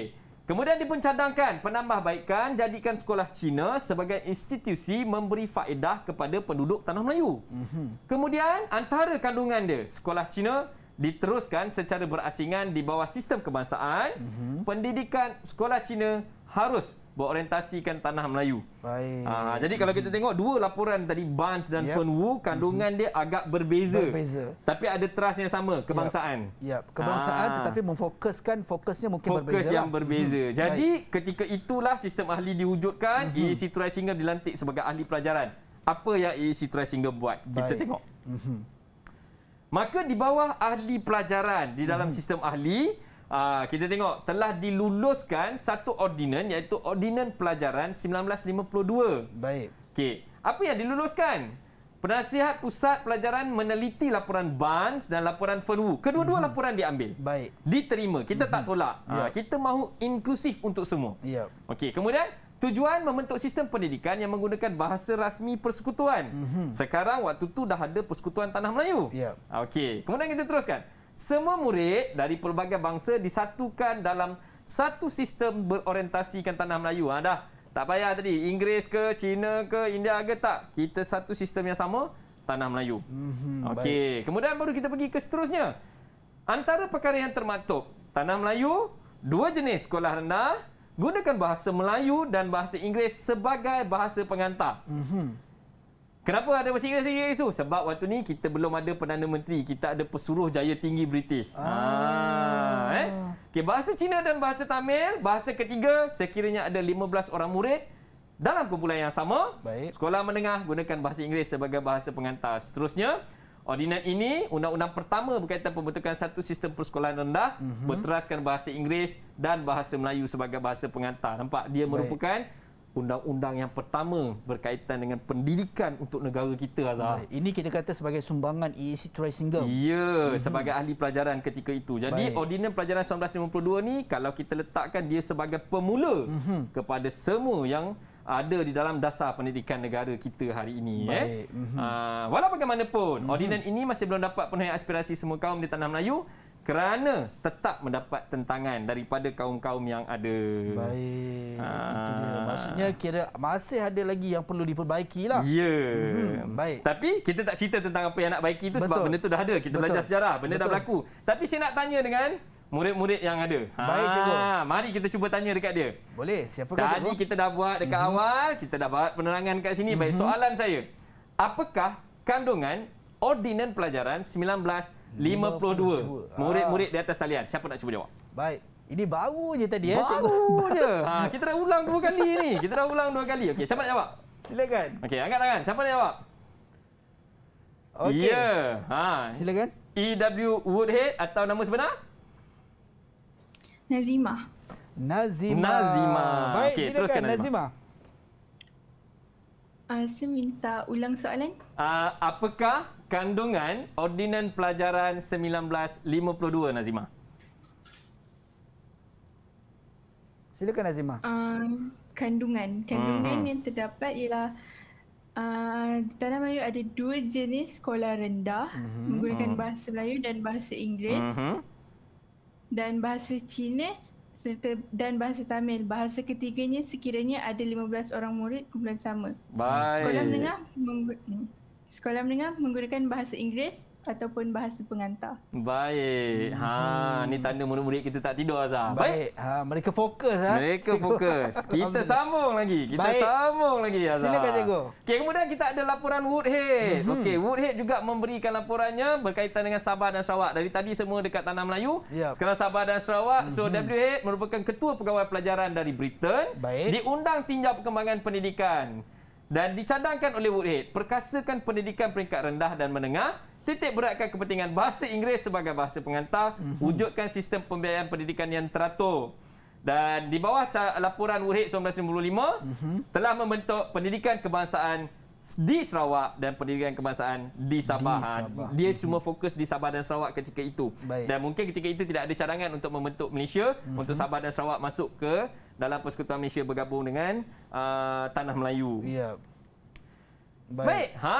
Kemudian dipencadangkan penambahbaikan jadikan sekolah Cina sebagai institusi memberi faedah kepada penduduk tanah Melayu. Mm-hmm. Kemudian antara kandungan dia sekolah Cina diteruskan secara berasingan di bawah sistem kebangsaan, mm-hmm. pendidikan sekolah Cina harus berorientasikan tanah Melayu. Baik. Aa, ah, jadi kalau kita mhm. tengok dua laporan tadi Bans dan yep. Fen Wu kandungan mm-hmm. dia agak berbeza. Berbeza. Tapi ada trust yang sama kebangsaan. yep. yep. kebangsaan Aa. Ah. tetapi memfokuskan fokusnya mungkin Fokus berbeza. Fokus yang lah. berbeza. Mm-hmm. Jadi Baik. ketika itulah sistem ahli diwujudkan, mm-hmm. EC Troy dilantik sebagai ahli pelajaran. Apa yang EC Troy Singer buat? Kita tengok. Mm-hmm. Maka di bawah ahli pelajaran di dalam hmm. sistem ahli Uh, kita tengok telah diluluskan satu ordinan iaitu ordinan pelajaran 1952. Baik. Okey, apa yang diluluskan? Penasihat Pusat Pelajaran meneliti laporan Bans dan laporan Fenwu. Kedua-dua hmm laporan diambil. Baik. Diterima. Kita hmm tak tolak. Yep. Uh, ah, ya. kita mahu inklusif untuk semua. Ya. Okey, kemudian Tujuan membentuk sistem pendidikan yang menggunakan bahasa rasmi persekutuan. Mm-hmm. Sekarang waktu tu dah ada persekutuan tanah Melayu. Yeah. Okey, kemudian kita teruskan. Semua murid dari pelbagai bangsa disatukan dalam satu sistem berorientasikan tanah Melayu. Ha, dah. Tak payah tadi Inggeris ke Cina ke India ke tak. Kita satu sistem yang sama tanah Melayu. Mm-hmm. Okey, kemudian baru kita pergi ke seterusnya. Antara perkara yang termaktub, tanah Melayu, dua jenis sekolah rendah gunakan bahasa Melayu dan bahasa Inggeris sebagai bahasa pengantar. Mm-hmm. Kenapa ada bahasa Inggeris sendiri itu? Sebab waktu ni kita belum ada Perdana Menteri. Kita ada pesuruh jaya tinggi British. Ah. Ah, eh? okay, bahasa Cina dan bahasa Tamil. Bahasa ketiga, sekiranya ada 15 orang murid dalam kumpulan yang sama. Baik. Sekolah menengah gunakan bahasa Inggeris sebagai bahasa pengantar. Seterusnya, Ordinat oh, ini undang-undang pertama berkaitan pembentukan satu sistem persekolahan rendah mm-hmm. berteraskan bahasa Inggeris dan bahasa Melayu sebagai bahasa pengantar. Nampak dia merupakan undang-undang yang pertama berkaitan dengan pendidikan untuk negara kita Azhar. Baik. Ini kita kata sebagai sumbangan EAC Try Single. Ya, mm-hmm. sebagai ahli pelajaran ketika itu. Jadi Ordinat Pelajaran 1952 ni kalau kita letakkan dia sebagai pemula mm-hmm. kepada semua yang ada di dalam dasar pendidikan negara kita hari ini eh? Baik. eh. Mm-hmm. Uh, walau bagaimanapun mm-hmm. ordinan ini masih belum dapat penuhi aspirasi semua kaum di tanah Melayu kerana tetap mendapat tentangan daripada kaum-kaum yang ada. Baik. Aa. Ah. Itu Maksudnya kira masih ada lagi yang perlu diperbaiki. Lah. Ya. Yeah. Mm-hmm. Baik. Tapi kita tak cerita tentang apa yang nak baiki itu Betul. sebab benda itu dah ada. Kita Betul. belajar sejarah. Benda Betul. dah berlaku. Tapi saya nak tanya dengan murid-murid yang ada. Baik ah, cikgu. mari kita cuba tanya dekat dia. Boleh. Siapa cikgu? Tadi kita dah buat dekat mm-hmm. awal, kita dah buat penerangan kat sini. Baik, mm-hmm. soalan saya. Apakah kandungan Ordinan Pelajaran 1952? 52. Murid-murid di atas talian, siapa nak cuba jawab? Baik. Ini baru je tadi baru eh, ya cikgu. Baru je. Ha, kita dah ulang dua kali ni. Kita dah ulang dua kali. Okey, siapa nak jawab? Silakan. Okey, angkat tangan. Siapa nak jawab? Okey. Ya. Yeah. Ha. Silakan. EW Woodhead atau nama sebenar? Nazima. Nazima. Nazima. Baik, okay, teruskan Nazima. Ah, uh, saya minta ulang soalan. uh, apakah kandungan Ordinan Pelajaran 1952 Nazima? Silakan Nazima. Uh, kandungan, kandungan uh yang terdapat ialah ah, di Tanah Melayu ada dua jenis sekolah rendah uh menggunakan uh bahasa Melayu dan bahasa Inggeris. uh dan bahasa Cina serta dan bahasa Tamil. Bahasa ketiganya sekiranya ada 15 orang murid kumpulan sama. Baik. Sekolah menengah mem- sekolah menengah menggunakan bahasa Inggeris ataupun bahasa pengantar. Baik. Ha, hmm. ni tanda murid-murid kita tak tidur Azah. Baik. Baik. Ha, mereka fokus ha. Mereka cikgu. fokus. Kita sambung lagi. Kita Baik. sambung lagi Sini Silakan cikgu. Okey, kemudian kita ada laporan Woodhead. Hmm. Okey, Woodhead juga memberikan laporannya berkaitan dengan Sabah dan Sarawak. Dari tadi semua dekat tanah Melayu. Yep. Sekarang Sabah dan Sarawak. So hmm. WH merupakan ketua pegawai pelajaran dari Britain Baik. diundang tinjau perkembangan pendidikan dan dicadangkan oleh Woodhead perkasakan pendidikan peringkat rendah dan menengah titik beratkan kepentingan bahasa Inggeris sebagai bahasa pengantar mm-hmm. wujudkan sistem pembiayaan pendidikan yang teratur dan di bawah laporan Woodhead 1995 mm-hmm. telah membentuk pendidikan kebangsaan di Sarawak dan pendidikan kebangsaan di Sabah. Di Sabah. Ha, dia hmm cuma fokus di Sabah dan Sarawak ketika itu. Baik. Dan mungkin ketika itu tidak ada cadangan untuk membentuk Malaysia hmm untuk Sabah dan Sarawak masuk ke dalam persekutuan Malaysia bergabung dengan uh, tanah Melayu. Ya. Baik. Baik. Ha,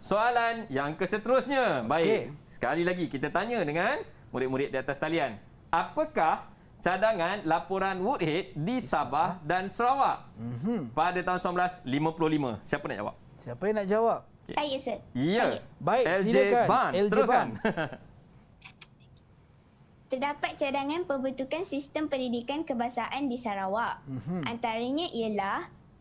soalan yang keseterusnya. Baik. Sekali lagi kita tanya dengan murid-murid di atas talian. Apakah cadangan laporan Woodhead di Sabah dan Sarawak mm-hmm. pada tahun 1955. Siapa nak jawab? Siapa yang nak jawab? Saya, Sir. Ya. Saya. Baik, LJ silakan. Bans. LJ Bans. Terdapat cadangan pembentukan sistem pendidikan kebangsaan di Sarawak. Mm-hmm. Antaranya ialah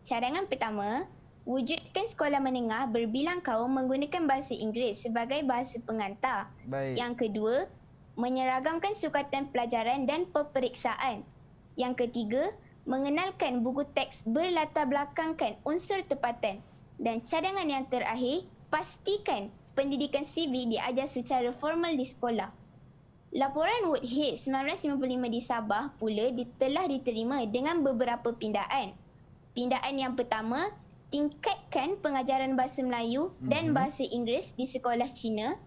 cadangan pertama, wujudkan sekolah menengah berbilang kaum menggunakan bahasa Inggeris sebagai bahasa pengantar. Baik. Yang kedua, menyeragamkan sukatan pelajaran dan peperiksaan. Yang ketiga, mengenalkan buku teks berlatar belakangkan unsur tempatan. Dan cadangan yang terakhir, pastikan pendidikan CV diajar secara formal di sekolah. Laporan Woodhead 1995 di Sabah pula telah diterima dengan beberapa pindaan. Pindaan yang pertama, tingkatkan pengajaran bahasa Melayu dan mhm. bahasa Inggeris di sekolah Cina.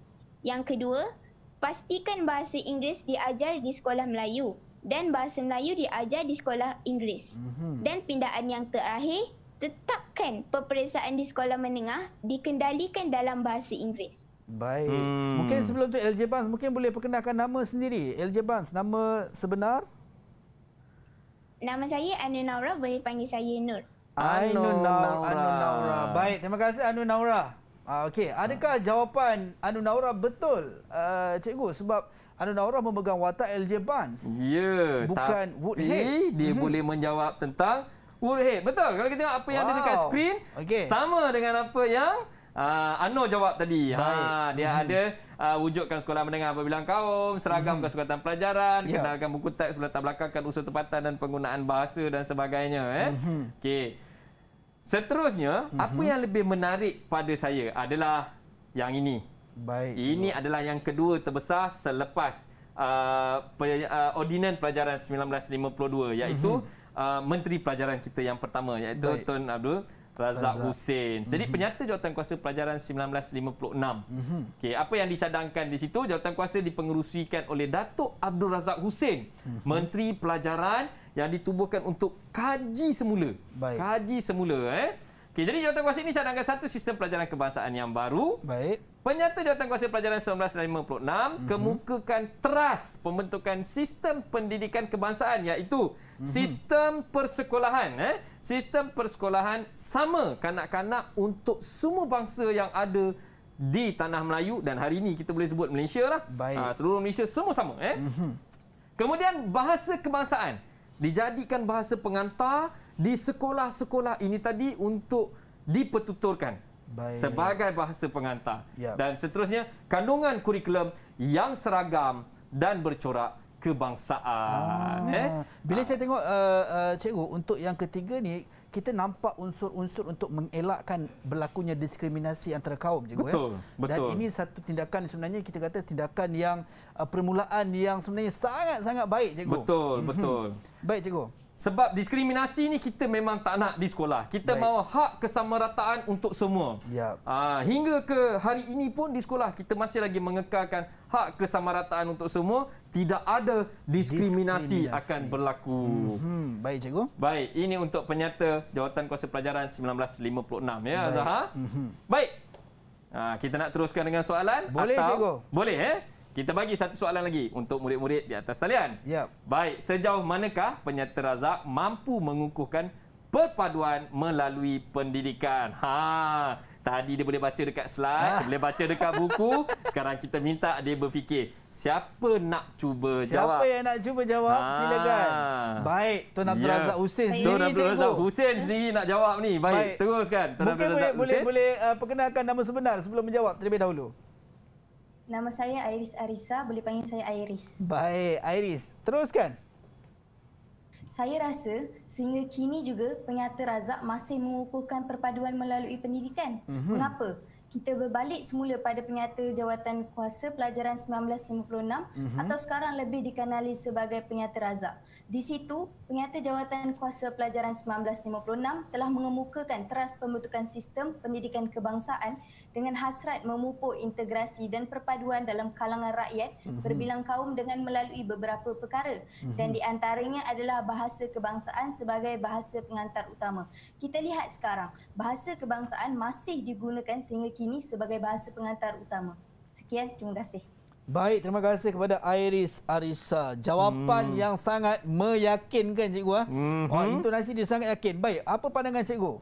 Yang kedua, pastikan bahasa Inggeris diajar di sekolah Melayu dan bahasa Melayu diajar di sekolah Inggeris. Mhm. Dan pindaan yang terakhir, tetapkan peperiksaan di sekolah menengah dikendalikan dalam bahasa Inggeris. Baik. Hmm. Mungkin sebelum tu LJ Bans mungkin boleh perkenalkan nama sendiri. LJ Bans nama sebenar? Nama saya Anu Naura, boleh panggil saya Nur. Anu Naura. Anu Naura. Baik, terima kasih Anu Naura. Ah, Okey, adakah ah. jawapan Anu Naura betul? Uh, cikgu sebab Anu Naura memegang watak LJ Bans. Ya, yeah, bukan Woodhead. dia mm-hmm. boleh menjawab tentang Urheb. Betul. Kalau kita tengok apa yang wow. ada dekat skrin, okay. sama dengan apa yang uh, ah, Ano jawab tadi. Ha, dia hmm ada uh, wujudkan sekolah menengah apabila kaum, seragam hmm kesukatan pelajaran, yeah. kenalkan buku teks, belakang belakangkan usul tempatan dan penggunaan bahasa dan sebagainya. Eh. hmm Okay. Seterusnya, hmm apa yang lebih menarik pada saya adalah yang ini. Baik. Ini cuman. adalah yang kedua terbesar selepas uh, ah, pe, uh, Ordinan Pelajaran 1952 iaitu hmm uh, menteri pelajaran kita yang pertama iaitu Baik. Tun Abdul Razak, Razak Hussein. Jadi mm-hmm. penyata jawatankuasa pelajaran 1956. Mm-hmm. Okey, apa yang dicadangkan di situ jawatankuasa dipengerusikan oleh Datuk Abdul Razak Hussein, mm-hmm. menteri pelajaran yang ditubuhkan untuk kaji semula. Baik. Kaji semula eh. Okey, jadi jawatankuasa ini cadangkan satu sistem pelajaran kebangsaan yang baru. Baik. Penyata jawatankuasa pelajaran 1956 mm-hmm. kemukakan teras pembentukan sistem pendidikan kebangsaan iaitu Mhm. Sistem persekolahan eh? Sistem persekolahan sama kanak-kanak untuk semua bangsa yang ada di tanah Melayu dan hari ini kita boleh sebut Malaysia lah. Baik. Ha, seluruh Malaysia semua sama eh. Mm -hmm. Kemudian bahasa kebangsaan dijadikan bahasa pengantar di sekolah-sekolah ini tadi untuk dipetuturkan Baik. sebagai bahasa pengantar. Yep. Dan seterusnya kandungan kurikulum yang seragam dan bercorak kebangsaan. Ah. Eh? Bila ah. saya tengok, uh, uh, Cikgu, untuk yang ketiga ni kita nampak unsur-unsur untuk mengelakkan berlakunya diskriminasi antara kaum. Cikgu, betul, eh? betul. Dan ini satu tindakan sebenarnya, kita kata tindakan yang uh, permulaan yang sebenarnya sangat-sangat baik, Cikgu. Betul, mhm. betul. baik, Cikgu. Sebab diskriminasi ni kita memang tak nak di sekolah. Kita Baik. mahu hak kesamarataan untuk semua. Ya. Ah, hingga ke hari ini pun di sekolah kita masih lagi mengekalkan hak kesamarataan untuk semua. Tidak ada diskriminasi, diskriminasi. akan berlaku. Hmm. Baik, cikgu. Baik, ini untuk penyata jawatan kuasa pelajaran 1956 ya, Zaha. Baik. Mhm. Baik. Ah, kita nak teruskan dengan soalan? Boleh, Atau... cikgu. Boleh, eh? Kita bagi satu soalan lagi untuk murid-murid di atas talian. Ya. Baik, sejauh manakah penyata Razak mampu mengukuhkan perpaduan melalui pendidikan? Ha, tadi dia boleh baca dekat slide, ha. boleh baca dekat buku. Sekarang kita minta dia berfikir, siapa nak cuba siapa jawab? Siapa yang nak cuba jawab? Ha. Silakan. Baik, Tuan Abdul ya. Razak Hussein sendiri. Tuan Abdul Razak Hussein sendiri nak jawab ni. Baik, Baik. teruskan Tuan Mungkin Abdul Razak boleh, Boleh boleh uh, perkenalkan nama sebenar sebelum menjawab terlebih dahulu. Nama saya Iris Arisa, boleh panggil saya Iris. Baik, Iris. Teruskan. Saya rasa sehingga kini juga penyata razak masih mengukuhkan perpaduan melalui pendidikan. Mm-hmm. Mengapa? Kita berbalik semula pada penyata jawatan kuasa pelajaran 1956 mm-hmm. atau sekarang lebih dikenali sebagai penyata razak. Di situ, penyata jawatan kuasa pelajaran 1956 telah mengemukakan teras pembentukan sistem pendidikan kebangsaan dengan hasrat memupuk integrasi dan perpaduan dalam kalangan rakyat mm-hmm. berbilang kaum dengan melalui beberapa perkara mm-hmm. dan di antaranya adalah bahasa kebangsaan sebagai bahasa pengantar utama. Kita lihat sekarang bahasa kebangsaan masih digunakan sehingga kini sebagai bahasa pengantar utama. Sekian terima kasih. Baik, terima kasih kepada Iris Arisa. Jawapan hmm. yang sangat meyakinkan cikgu. Hmm. Wah, intonasi dia sangat yakin. Baik, apa pandangan cikgu?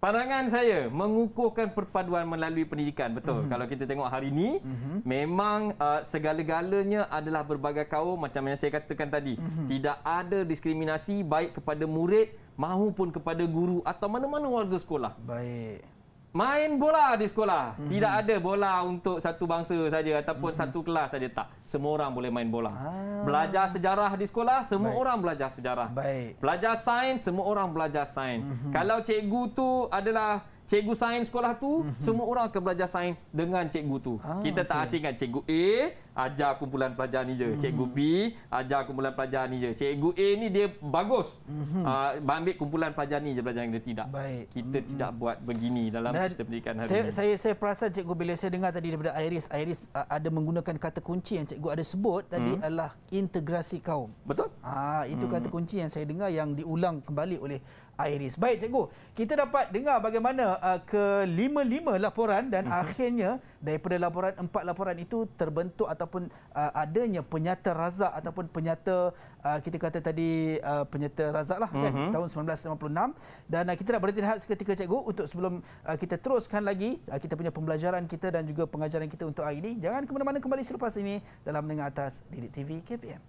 Pandangan saya mengukuhkan perpaduan melalui pendidikan betul. Mm-hmm. Kalau kita tengok hari ini mm-hmm. memang uh, segala-galanya adalah berbagai kaum macam yang saya katakan tadi. Mm-hmm. Tidak ada diskriminasi baik kepada murid maupun kepada guru atau mana-mana warga sekolah. Baik main bola di sekolah. Mm-hmm. Tidak ada bola untuk satu bangsa saja ataupun mm-hmm. satu kelas saja tak. Semua orang boleh main bola. Ah. Belajar sejarah di sekolah, semua Baik. orang belajar sejarah. Baik. Belajar sains, semua orang belajar sains. Mm-hmm. Kalau cikgu tu adalah cikgu sains sekolah tu mm-hmm. semua orang akan belajar sains dengan cikgu tu. Ah, kita okay. tak kan cikgu A ajar kumpulan pelajar ni je, mm-hmm. cikgu B ajar kumpulan pelajar ni je. Cikgu A ni dia bagus. Hmm. Ah mm-hmm. uh, ambil kumpulan pelajar ni je belajar yang dia tidak. Baik. Kita mm-hmm. tidak buat begini dalam Dan sistem pendidikan hari saya, ini. Saya saya perasan cikgu bila saya dengar tadi daripada Iris, Iris uh, ada menggunakan kata kunci yang cikgu ada sebut tadi mm-hmm. adalah integrasi kaum. Betul? Ah itu mm-hmm. kata hmm. kunci yang saya dengar yang diulang kembali oleh Iris. Baik cikgu, kita dapat dengar bagaimana uh, kelima-lima laporan dan uh-huh. akhirnya daripada laporan empat laporan itu terbentuk ataupun uh, adanya penyata razak ataupun penyata uh, kita kata tadi uh, penyata razak lah uh-huh. kan mhm. tahun 1956 dan uh, kita nak berhenti seketika cikgu untuk sebelum uh, kita teruskan lagi uh, kita punya pembelajaran kita dan juga pengajaran kita untuk hari ini. Jangan ke mana-mana kembali selepas ini dalam menengah atas Didik TV KPM.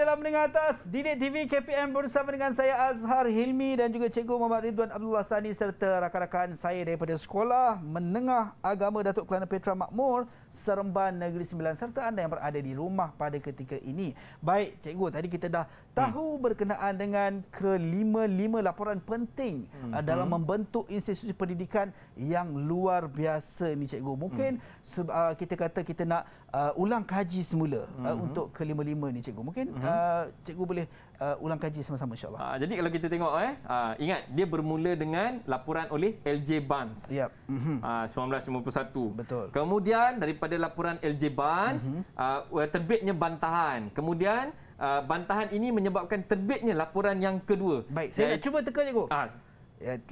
it menengah atas. Didik TV KPM bersama dengan saya Azhar Hilmi dan juga Cikgu Muhammad Ridwan Abdullah Sani serta rakan-rakan saya daripada Sekolah Menengah Agama Datuk Kelana Petra Makmur Seremban Negeri Sembilan serta anda yang berada di rumah pada ketika ini. Baik, Cikgu, tadi kita dah tahu hmm. berkenaan dengan kelima-lima laporan penting uh, hmm. dalam membentuk institusi pendidikan yang luar biasa ni, Cikgu. Mungkin hmm. Uh, kita kata kita nak uh, ulang kaji semula hmm. untuk kelima-lima ni, Cikgu. Mungkin... Hmm. Ah, cikgu boleh uh, ulang kaji sama-sama insyaallah. Uh, jadi kalau kita tengok eh uh, ingat dia bermula dengan laporan oleh LJ Barnes. Ya. Yep. Uh, 1951. Betul. Kemudian daripada laporan LJ Barnes uh-huh. uh, terbitnya bantahan. Kemudian uh, bantahan ini menyebabkan terbitnya laporan yang kedua. Baik, saya eh, nak cuba teka cikgu. Uh,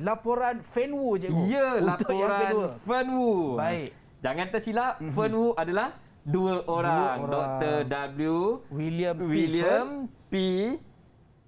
laporan Fenwu cikgu. Ya, laporan Fenwu. Baik. Jangan tersilap, uh-huh. Fenwu adalah dua orang, dua orang. Dr. W William P. William P.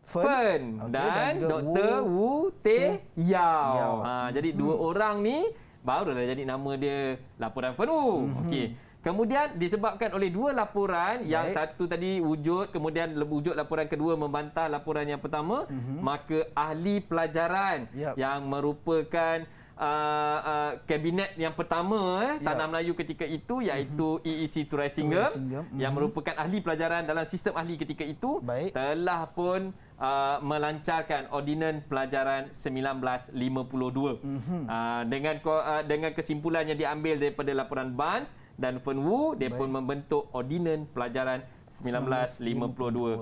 Fern, Fern. Okay, dan, dan Dr. Wu Te Yao. Yao. Ha jadi hmm. dua orang ni baru dah jadi nama dia laporan Fern Wu. Hmm. Okey. Kemudian disebabkan oleh dua laporan Baik. yang satu tadi wujud kemudian wujud laporan kedua membantah laporan yang pertama mm-hmm. maka ahli pelajaran yep. yang merupakan uh, uh, kabinet yang pertama eh, ya. Tanah Melayu ketika itu mhm. iaitu mm-hmm. E EEC Turai e e Singam mm-hmm. yang merupakan ahli pelajaran dalam sistem ahli ketika itu Baik. telah pun uh, melancarkan Ordinan Pelajaran 1952 mm-hmm. uh, dengan uh, dengan kesimpulan yang diambil daripada laporan Bans dan Wu, dia Baik. pun membentuk Ordinan Pelajaran 1952.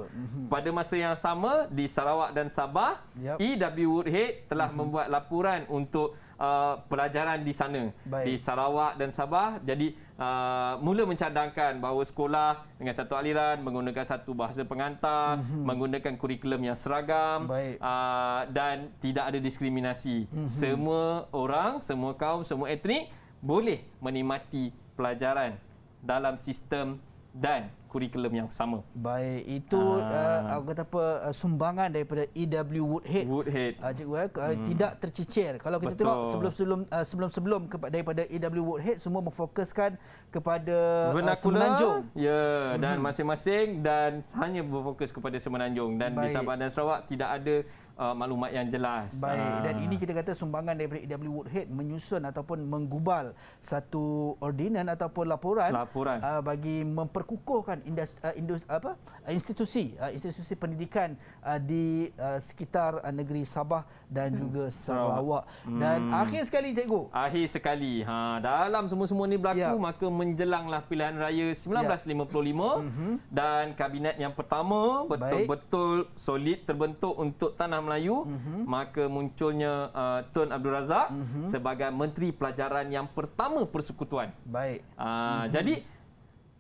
Mhm. Pada masa yang sama di Sarawak dan Sabah, yep. EW Woodhead telah mm-hmm. membuat laporan untuk Uh, pelajaran di sana Baik. di Sarawak dan Sabah. Jadi uh, mula mencadangkan bahawa sekolah dengan satu aliran menggunakan satu bahasa pengantar, mm-hmm. menggunakan kurikulum yang seragam uh, dan tidak ada diskriminasi. Mm-hmm. Semua orang, semua kaum, semua etnik boleh menikmati pelajaran dalam sistem dan kurikulum yang sama. Baik, itu ah. uh, uh, kata apa uh, sumbangan daripada EW Woodhead. Woodhead. Uh, cikgu uh, hmm. tidak tercicir. Kalau kita Betul. tengok sebelum-sebelum uh, sebelum-sebelum kepada daripada EW Woodhead semua memfokuskan kepada uh, Semenanjung. Ya, yeah, dan hmm. masing-masing dan hanya berfokus kepada Semenanjung dan Baik. di Sabah dan Sarawak tidak ada uh, maklumat yang jelas. Baik, uh. dan ini kita kata sumbangan daripada EW Woodhead menyusun ataupun menggubal satu ordinan ataupun laporan, laporan. Uh, bagi memperkukuhkan melibatkan indus, uh, indus, apa, uh, institusi uh, institusi pendidikan uh, di uh, sekitar uh, negeri Sabah dan hmm. juga hmm. Sarawak. Dan hmm. akhir sekali cikgu. Akhir sekali. Ha dalam semua-semua ini berlaku yeah. maka menjelanglah pilihan raya 1955 ya. yeah. Mhm. dan kabinet yang pertama betul-betul solid terbentuk untuk tanah Melayu mm-hmm. maka munculnya uh, Tun Abdul Razak mm-hmm. sebagai menteri pelajaran yang pertama persekutuan. Baik. Uh, mm-hmm. jadi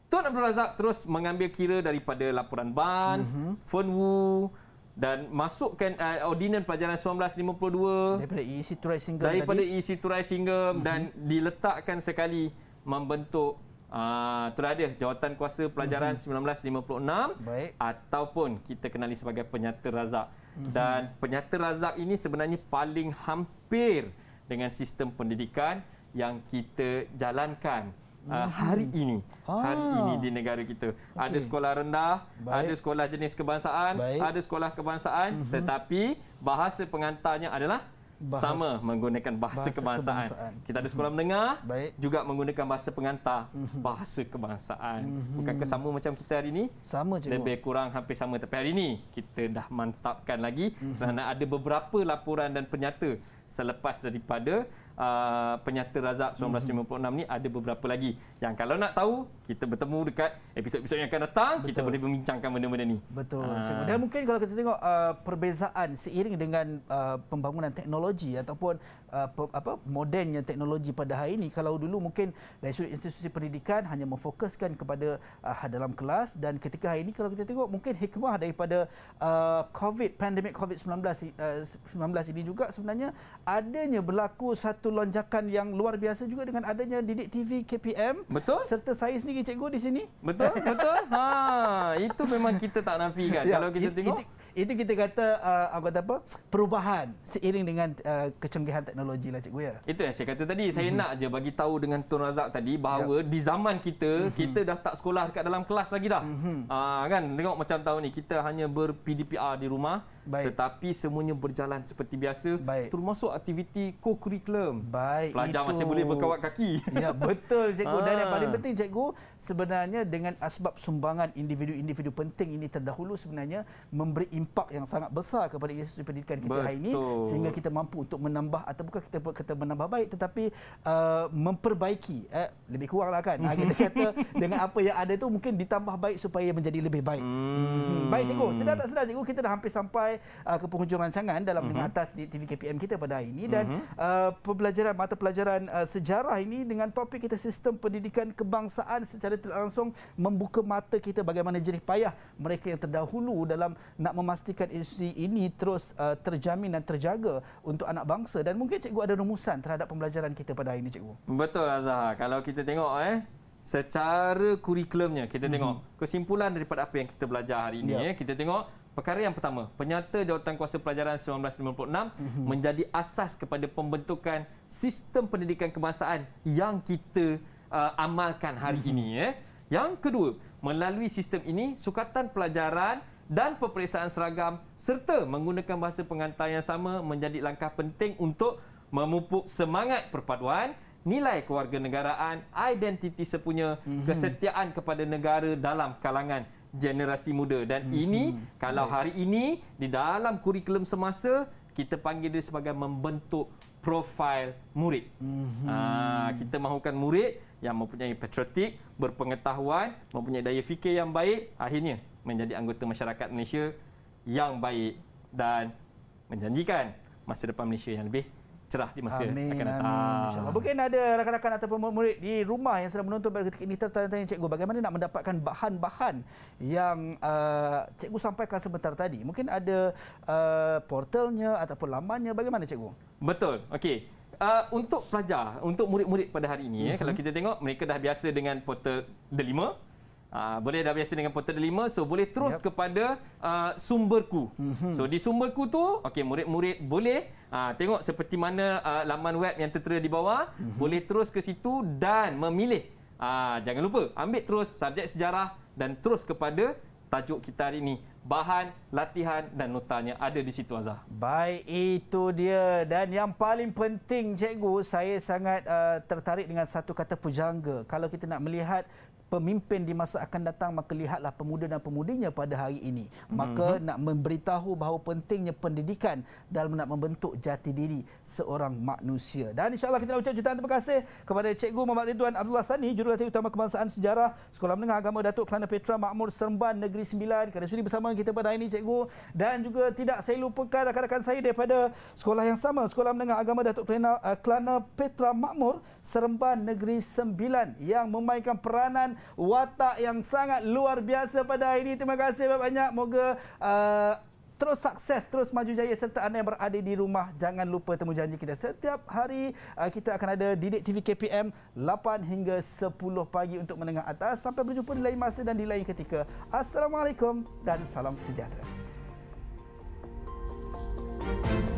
Tuan Abdul Razak terus mengambil kira daripada laporan Bans, mm-hmm. Fenwu dan masukkan uh, ordinan pelajaran 1952 daripada EC Turai Singgam daripada EC Turai Singgam mm-hmm. dan diletakkan sekali membentuk uh, itulah jawatan kuasa pelajaran mm-hmm. 1956 Baik. ataupun kita kenali sebagai penyata razak mm-hmm. dan penyata razak ini sebenarnya paling hampir dengan sistem pendidikan yang kita jalankan uh, hari ini. Ah. Hari ini di negara kita. Okay. Ada sekolah rendah, Baik. ada sekolah jenis kebangsaan, Baik. ada sekolah kebangsaan uh-huh. tetapi bahasa pengantarnya adalah Bahas, sama menggunakan bahasa, bahasa kebangsaan. kebangsaan. Kita ada mhm. sekolah mendengar Baik. juga menggunakan bahasa pengantar mhm. bahasa kebangsaan. Bukankah sama macam kita hari ini? Sama cikgu. Lebih kurang hampir sama tapi hari ini kita dah mantapkan lagi kerana ada beberapa laporan dan penyata selepas daripada uh, penyata Razak 1956 mm-hmm. ni ada beberapa lagi yang kalau nak tahu kita bertemu dekat episod-episod yang akan datang betul. kita boleh membincangkan benda-benda ni betul uh. dan mungkin kalau kita tengok uh, perbezaan seiring dengan uh, pembangunan teknologi ataupun Uh, apa modennya teknologi pada hari ini kalau dulu mungkin dari sudut institusi pendidikan hanya memfokuskan kepada uh, dalam kelas dan ketika hari ini kalau kita tengok mungkin hikmah daripada uh, COVID pandemik COVID-19 uh, 19 ini juga sebenarnya adanya berlaku satu lonjakan yang luar biasa juga dengan adanya Didik TV KPM betul serta saya sendiri cikgu di sini betul betul ha itu memang kita tak nafikan ya, kalau kita it, tengok it, it, itu kita kata uh, apa apa perubahan seiring dengan uh, kecanggihan teknologi teknologi lah cikgu ya. Itu yang saya kata tadi. Saya mm-hmm. nak je bagi tahu dengan Tun Razak tadi bahawa yep. di zaman kita mm-hmm. kita dah tak sekolah dekat dalam kelas lagi dah. Mm-hmm. Uh, kan tengok macam tahun ni kita hanya ber PDPR di rumah. Baik. Tetapi semuanya berjalan seperti biasa. Baik. Termasuk aktiviti co-curriculum. Pelajar itu... masih boleh berkawat kaki. Ya, betul cikgu. Ha. Dan yang ah. paling penting cikgu, sebenarnya dengan asbab sumbangan individu-individu penting ini terdahulu sebenarnya memberi impak yang sangat besar kepada institusi pendidikan kita betul. hari ini sehingga kita mampu untuk menambah atau bukan kita kata menambah baik tetapi uh, memperbaiki eh, lebih kuranglah kan. Ha, kita kata dengan apa yang ada itu mungkin ditambah baik supaya menjadi lebih baik. Hmm. Hmm. Baik cikgu, sedar tak sedar cikgu kita dah hampir sampai uh, ke penghujung dalam mm-hmm. atas di TV KPM kita pada hari ini dan mm-hmm. uh, pembelajaran mata pelajaran uh, sejarah ini dengan topik kita sistem pendidikan kebangsaan secara langsung membuka mata kita bagaimana jerih payah mereka yang terdahulu dalam nak memastikan institusi ini terus uh, terjamin dan terjaga untuk anak bangsa dan mungkin cikgu ada rumusan terhadap pembelajaran kita pada hari ini cikgu. Betul Azhar. Kalau kita tengok eh secara kurikulumnya kita tengok mhm. kesimpulan daripada apa yang kita belajar hari ini yeah. eh kita tengok Perkara yang pertama, penyata jawatan kuasa pelajaran 1956 mhm. menjadi asas kepada pembentukan sistem pendidikan kebangsaan yang kita uh, amalkan hari mhm. ini. Eh. Yang kedua, melalui sistem ini, sukatan pelajaran dan peperiksaan seragam serta menggunakan bahasa pengantar yang sama menjadi langkah penting untuk memupuk semangat perpaduan nilai kewarganegaraan, identiti sepunya, mhm. kesetiaan kepada negara dalam kalangan generasi muda dan hmm. ini kalau Baik. hari ini di dalam kurikulum semasa kita panggil dia sebagai membentuk profil murid. Hmm. Aa, ah, kita mahukan murid yang mempunyai patriotik, berpengetahuan, mempunyai daya fikir yang baik, akhirnya menjadi anggota masyarakat Malaysia yang baik dan menjanjikan masa depan Malaysia yang lebih cerah di masa amin, akan datang. Amin. Mungkin ada rakan-rakan ataupun murid-murid di rumah yang sedang menonton pada ketika ini tertanya-tanya cikgu bagaimana nak mendapatkan bahan-bahan yang uh, cikgu sampaikan sebentar tadi. Mungkin ada uh, portalnya ataupun lamannya bagaimana cikgu? Betul. Okey. Uh, untuk pelajar, untuk murid-murid pada hari ini, uh-huh. kalau kita tengok mereka dah biasa dengan portal The 5 Uh, boleh dah biasa dengan portal 5 so boleh terus yep. kepada uh, sumberku. Mm-hmm. So di sumberku tu okay murid-murid boleh uh, tengok seperti mana uh, laman web yang tertera di bawah mm-hmm. boleh terus ke situ dan memilih uh, jangan lupa ambil terus subjek sejarah dan terus kepada tajuk kita hari ini bahan latihan dan notanya ada di situ Azhar. Baik itu dia dan yang paling penting cikgu saya sangat uh, tertarik dengan satu kata pujangga. Kalau kita nak melihat pemimpin di masa akan datang maka lihatlah pemuda dan pemudinya pada hari ini maka mm-hmm. nak memberitahu bahawa pentingnya pendidikan dalam nak membentuk jati diri seorang manusia dan insyaallah kita nak ucap jutaan terima kasih kepada cikgu Muhammad Ridwan Abdullah Sani jurulatih utama kebangsaan sejarah Sekolah Menengah Agama Datuk Kelana Petra Makmur Seremban Negeri Sembilan kerana sudi bersama kita pada hari ini cikgu dan juga tidak saya lupakan rakan-rakan saya daripada sekolah yang sama Sekolah Menengah Agama Datuk Kelana, eh, Petra Makmur Seremban Negeri Sembilan yang memainkan peranan watak yang sangat luar biasa pada hari ini. Terima kasih banyak-banyak. Moga uh, terus sukses, terus maju jaya serta anda yang berada di rumah. Jangan lupa temu janji kita. Setiap hari uh, kita akan ada Didik TV KPM 8 hingga 10 pagi untuk menengah atas. Sampai berjumpa di lain masa dan di lain ketika. Assalamualaikum dan salam sejahtera. Thank you.